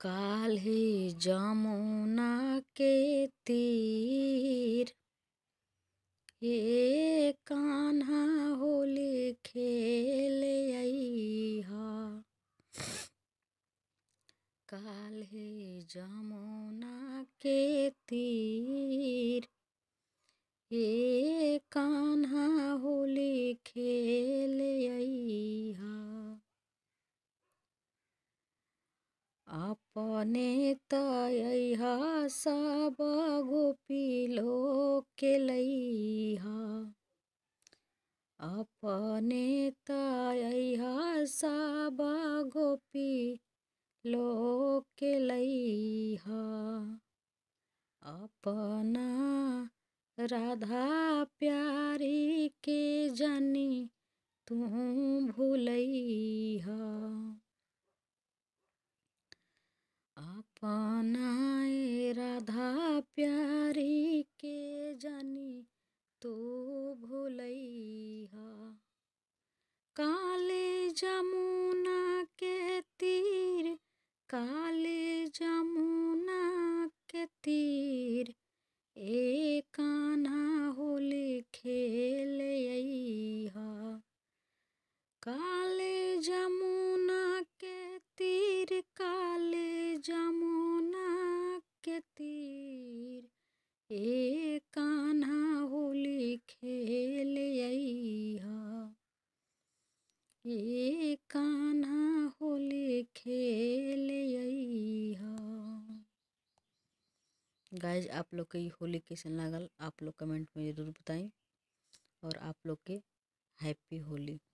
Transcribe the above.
काल ही जमुना के तीर ये कान्हा होली खेल काल ही जमुना के तीर ये कान्हा अपने तयहा सब गोपी के लैहा अपने तयहा सब गोपी के लैहा अपना राधा प्यारी के जानी तू भूलई तारी के जानी तो भोलैया काले जमुना के तीर काले जमुना के तीर एक काना होली खेल काले जमुना हाँ। कान्हा होली खेल गाइज हाँ। आप लोग के होली कैसे लागल आप लोग कमेंट में ज़रूर बताएं और आप लोग के हैप्पी होली